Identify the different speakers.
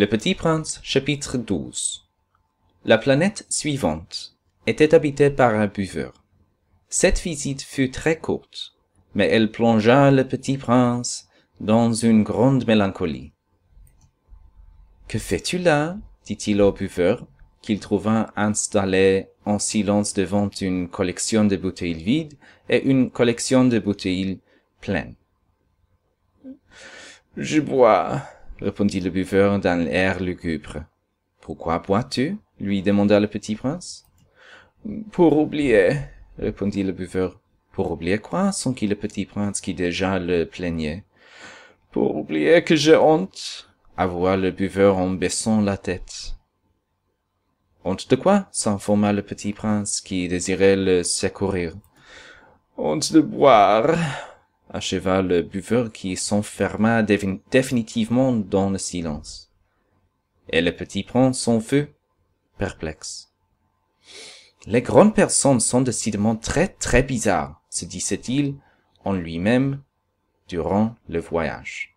Speaker 1: Le Petit Prince, chapitre 12 La planète suivante était habitée par un buveur. Cette visite fut très courte, mais elle plongea le Petit Prince dans une grande mélancolie. Que fais-tu là dit-il au buveur, qu'il trouva installé en silence devant une collection de bouteilles vides et une collection de bouteilles pleines. Je bois, répondit le buveur d'un air lugubre. Pourquoi bois-tu lui demanda le petit prince. Pour oublier, répondit le buveur. Pour oublier quoi s'enquit le petit prince qui déjà le plaignait. Pour oublier que j'ai honte, avoua le buveur en baissant la tête. Honte de quoi s'informa le petit prince qui désirait le secourir. Honte de boire, acheva le buveur qui s'enferma définitivement dans le silence. Et le petit prend son feu, perplexe. Les grandes personnes sont décidément très très bizarres, se disait-il en lui-même durant le voyage.